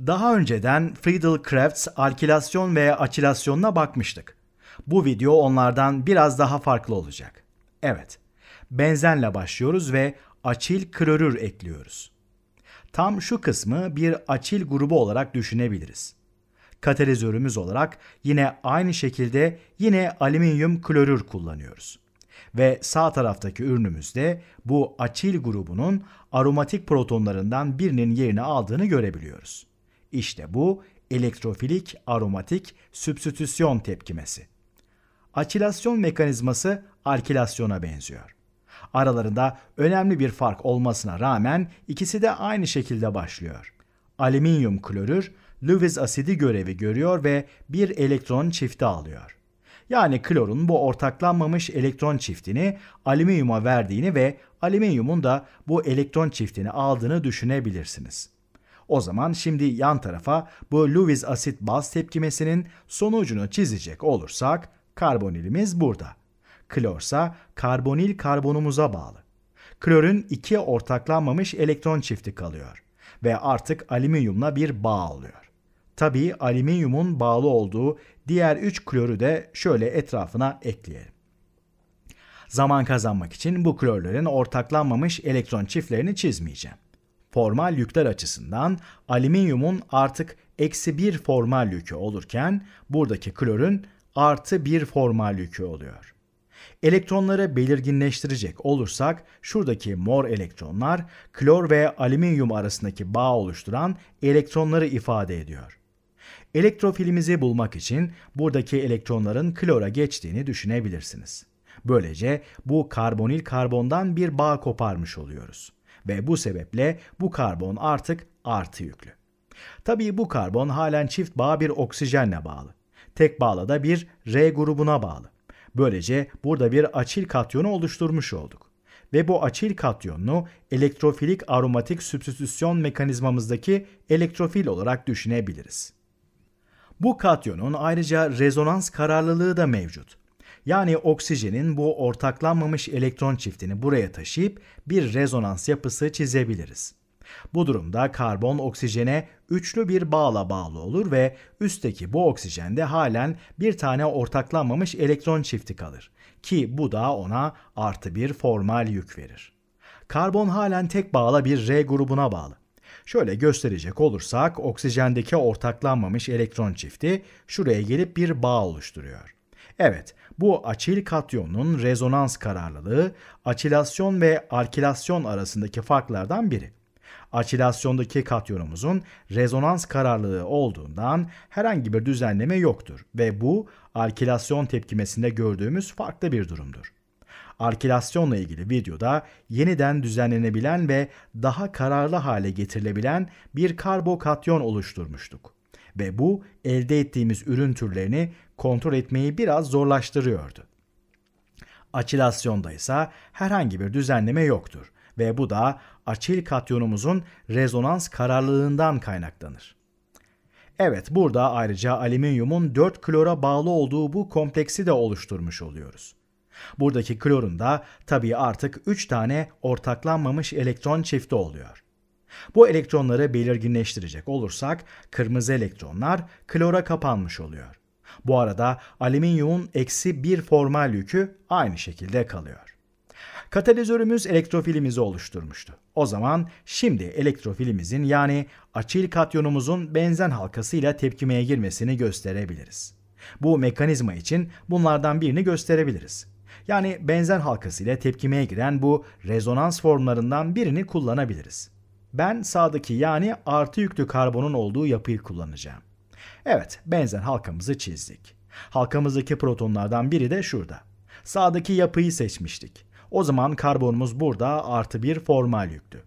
Daha önceden Friedel-Crafts alkilasyon veya açilasyonuna bakmıştık. Bu video onlardan biraz daha farklı olacak. Evet, benzenle başlıyoruz ve açil klorür ekliyoruz. Tam şu kısmı bir açil grubu olarak düşünebiliriz. Katalizörümüz olarak yine aynı şekilde yine alüminyum klorür kullanıyoruz. Ve sağ taraftaki ürünümüzde bu açil grubunun aromatik protonlarından birinin yerini aldığını görebiliyoruz. İşte bu elektrofilik aromatik sübstitüsyon tepkimesi. Akilasyon mekanizması alkilasyona benziyor. Aralarında önemli bir fark olmasına rağmen ikisi de aynı şekilde başlıyor. Alüminyum klorür Lewis asidi görevi görüyor ve bir elektron çifti alıyor. Yani klorun bu ortaklanmamış elektron çiftini alüminyuma verdiğini ve alüminyumun da bu elektron çiftini aldığını düşünebilirsiniz. O zaman şimdi yan tarafa bu Lewis asit baz tepkimesinin sonucunu çizecek olursak karbonilimiz burada. Klorsa karbonil karbonumuza bağlı. Klorun iki ortaklanmamış elektron çifti kalıyor ve artık alüminyumla bir bağ oluyor. Tabii alüminyumun bağlı olduğu diğer 3 kloru de şöyle etrafına ekleyelim. Zaman kazanmak için bu klorların ortaklanmamış elektron çiftlerini çizmeyeceğim formal yükler açısından alüminyumun artık eksi bir formal yükü olurken buradaki klorun artı bir formal yükü oluyor. Elektronları belirginleştirecek olursak şuradaki mor elektronlar klor ve alüminyum arasındaki bağ oluşturan elektronları ifade ediyor. Elektrofilimizi bulmak için buradaki elektronların klora geçtiğini düşünebilirsiniz. Böylece bu karbonil karbondan bir bağ koparmış oluyoruz ve bu sebeple bu karbon artık artı yüklü. Tabii bu karbon halen çift bağ bir oksijenle bağlı. Tek bağla da bir R grubuna bağlı. Böylece burada bir açil katyonu oluşturmuş olduk. Ve bu açil katyonunu elektrofilik aromatik substitüsyon mekanizmamızdaki elektrofil olarak düşünebiliriz. Bu katyonun ayrıca rezonans kararlılığı da mevcut. Yani oksijenin bu ortaklanmamış elektron çiftini buraya taşıyıp bir rezonans yapısı çizebiliriz. Bu durumda karbon oksijene üçlü bir bağla bağlı olur ve üstteki bu oksijende halen bir tane ortaklanmamış elektron çifti kalır ki bu da ona artı bir formal yük verir. Karbon halen tek bağla bir R grubuna bağlı. Şöyle gösterecek olursak oksijendeki ortaklanmamış elektron çifti şuraya gelip bir bağ oluşturuyor. Evet, bu açil katyonun rezonans kararlılığı açilasyon ve alkilasyon arasındaki farklardan biri. Açilasyondaki katyonumuzun rezonans kararlılığı olduğundan herhangi bir düzenleme yoktur ve bu alkilasyon tepkimesinde gördüğümüz farklı bir durumdur. Alkilasyonla ilgili videoda yeniden düzenlenebilen ve daha kararlı hale getirilebilen bir karbokatyon oluşturmuştuk ve bu elde ettiğimiz ürün türlerini kontrol etmeyi biraz zorlaştırıyordu. Açilasyonda ise herhangi bir düzenleme yoktur ve bu da açil katyonumuzun rezonans kararlılığından kaynaklanır. Evet burada ayrıca alüminyumun 4 klora bağlı olduğu bu kompleksi de oluşturmuş oluyoruz. Buradaki klorun da tabii artık 3 tane ortaklanmamış elektron çifti oluyor. Bu elektronları belirginleştirecek olursak kırmızı elektronlar klora kapanmış oluyor. Bu arada alüminyumun eksi bir formal yükü aynı şekilde kalıyor. Katalizörümüz elektrofilimizi oluşturmuştu. O zaman şimdi elektrofilimizin yani açil katyonumuzun benzen halkasıyla tepkimeye girmesini gösterebiliriz. Bu mekanizma için bunlardan birini gösterebiliriz. Yani benzen halkasıyla tepkimeye giren bu rezonans formlarından birini kullanabiliriz. Ben sağdaki yani artı yüklü karbonun olduğu yapıyı kullanacağım. Evet, benzen halkamızı çizdik. Halkamızdaki protonlardan biri de şurada. Sağdaki yapıyı seçmiştik. O zaman karbonumuz burada artı bir formal yüklü.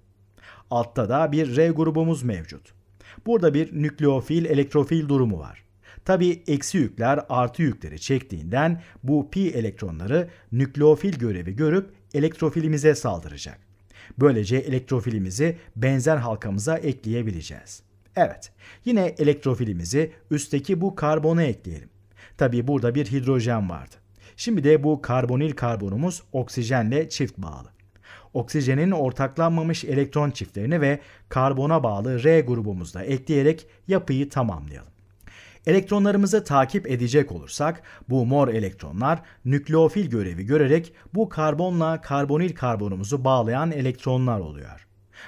Altta da bir R grubumuz mevcut. Burada bir nükleofil elektrofil durumu var. Tabi eksi yükler artı yükleri çektiğinden bu pi elektronları nükleofil görevi görüp elektrofilimize saldıracak. Böylece elektrofilimizi benzer halkamıza ekleyebileceğiz. Evet, yine elektrofilimizi üstteki bu karbona ekleyelim. Tabii burada bir hidrojen vardı. Şimdi de bu karbonil karbonumuz oksijenle çift bağlı. Oksijenin ortaklanmamış elektron çiftlerini ve karbona bağlı R grubumuzda ekleyerek yapıyı tamamlayalım. Elektronlarımızı takip edecek olursak bu mor elektronlar nükleofil görevi görerek bu karbonla karbonil karbonumuzu bağlayan elektronlar oluyor.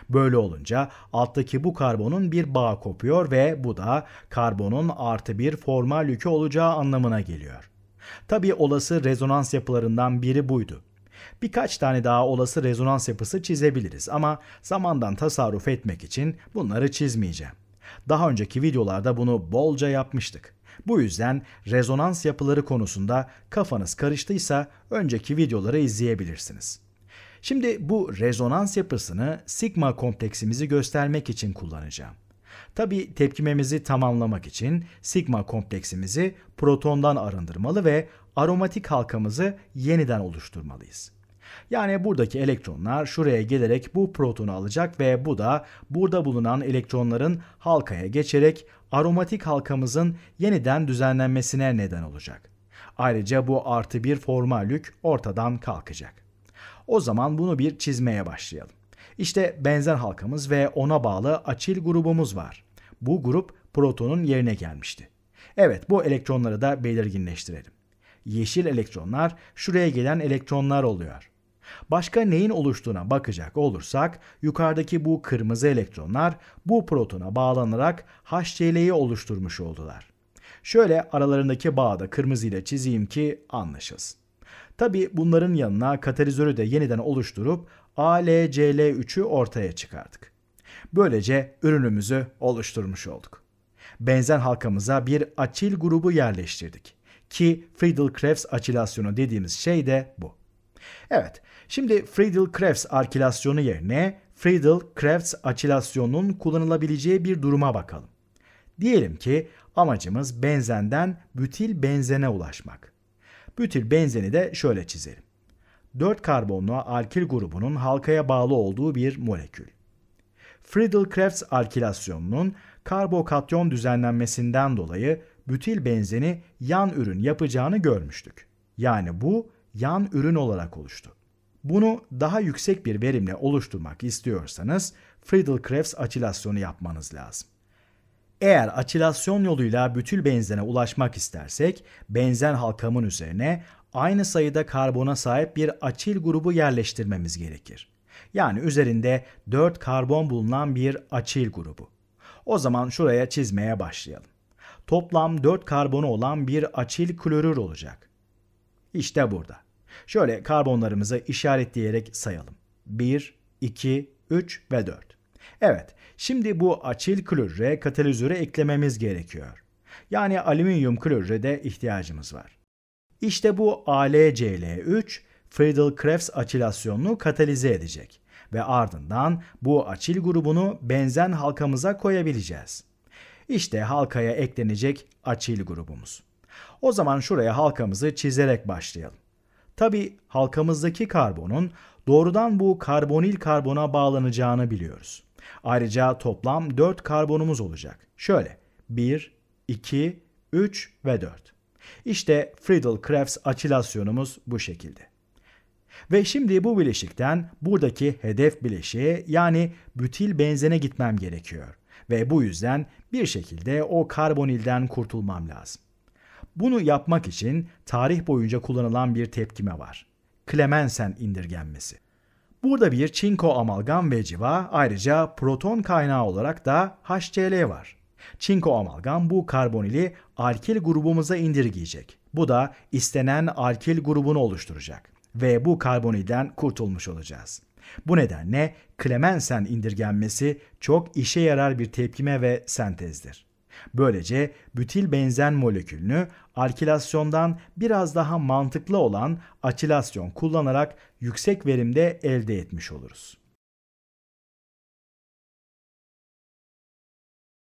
Böyle olunca alttaki bu karbonun bir bağ kopuyor ve bu da karbonun artı bir formal yükü olacağı anlamına geliyor. Tabi olası rezonans yapılarından biri buydu. Birkaç tane daha olası rezonans yapısı çizebiliriz ama zamandan tasarruf etmek için bunları çizmeyeceğim. Daha önceki videolarda bunu bolca yapmıştık. Bu yüzden rezonans yapıları konusunda kafanız karıştıysa önceki videoları izleyebilirsiniz. Şimdi bu rezonans yapısını sigma kompleksimizi göstermek için kullanacağım. Tabi tepkimemizi tamamlamak için sigma kompleksimizi protondan arındırmalı ve aromatik halkamızı yeniden oluşturmalıyız. Yani buradaki elektronlar şuraya gelerek bu protonu alacak ve bu da burada bulunan elektronların halkaya geçerek aromatik halkamızın yeniden düzenlenmesine neden olacak. Ayrıca bu artı bir formal lük ortadan kalkacak. O zaman bunu bir çizmeye başlayalım. İşte benzer halkamız ve ona bağlı açil grubumuz var. Bu grup protonun yerine gelmişti. Evet bu elektronları da belirginleştirelim. Yeşil elektronlar şuraya gelen elektronlar oluyor. Başka neyin oluştuğuna bakacak olursak yukarıdaki bu kırmızı elektronlar bu protona bağlanarak HCl'yi oluşturmuş oldular. Şöyle aralarındaki bağı da kırmızıyla çizeyim ki anlaşılsın. Tabi bunların yanına katalizörü de yeniden oluşturup ALCl3'ü ortaya çıkardık. Böylece ürünümüzü oluşturmuş olduk. Benzen halkamıza bir açil grubu yerleştirdik ki Friedel-Crafts açilasyonu dediğimiz şey de bu. Evet, şimdi Friedel-Crafts arkilasyonu yerine Friedel-Crafts açilasyonunun kullanılabileceği bir duruma bakalım. Diyelim ki amacımız benzenden bütil benzene ulaşmak. Bütil benzeni de şöyle çizelim. 4 karbonlu alkil grubunun halkaya bağlı olduğu bir molekül. Friedel-Crafts alkilasyonunun karbokatyon düzenlenmesinden dolayı bütil benzeni yan ürün yapacağını görmüştük. Yani bu yan ürün olarak oluştu. Bunu daha yüksek bir verimle oluşturmak istiyorsanız Friedel-Crafts açılasyonu yapmanız lazım. Eğer açılasyon yoluyla bütül benzene ulaşmak istersek benzen halkamın üzerine aynı sayıda karbona sahip bir açil grubu yerleştirmemiz gerekir. Yani üzerinde 4 karbon bulunan bir açil grubu. O zaman şuraya çizmeye başlayalım. Toplam 4 karbonu olan bir açil klorür olacak. İşte burada. Şöyle karbonlarımızı işaretleyerek sayalım. 1, 2, 3 ve 4. Evet, şimdi bu açil klorre katalizörü eklememiz gerekiyor. Yani alüminyum klorüre de ihtiyacımız var. İşte bu AlCl3 Friedel-Crafts açilasyonunu katalize edecek ve ardından bu açil grubunu benzen halkamıza koyabileceğiz. İşte halkaya eklenecek açil grubumuz. O zaman şuraya halkamızı çizerek başlayalım. Tabi halkamızdaki karbonun doğrudan bu karbonil karbona bağlanacağını biliyoruz. Ayrıca toplam 4 karbonumuz olacak. Şöyle 1, 2, 3 ve 4. İşte Friedel-Crafts açılasyonumuz bu şekilde. Ve şimdi bu bileşikten buradaki hedef bileşiğe yani bütil benzene gitmem gerekiyor. Ve bu yüzden bir şekilde o karbonilden kurtulmam lazım. Bunu yapmak için tarih boyunca kullanılan bir tepkime var. Klemensen indirgenmesi. Burada bir çinko amalgam ve civa ayrıca proton kaynağı olarak da HCl var. Çinko amalgam bu karbonili alkil grubumuza indirgeyecek. Bu da istenen alkil grubunu oluşturacak ve bu karbonilden kurtulmuş olacağız. Bu nedenle Klemensen indirgenmesi çok işe yarar bir tepkime ve sentezdir. Böylece bütil benzen molekülünü alkilasyondan biraz daha mantıklı olan atilasyon kullanarak yüksek verimde elde etmiş oluruz.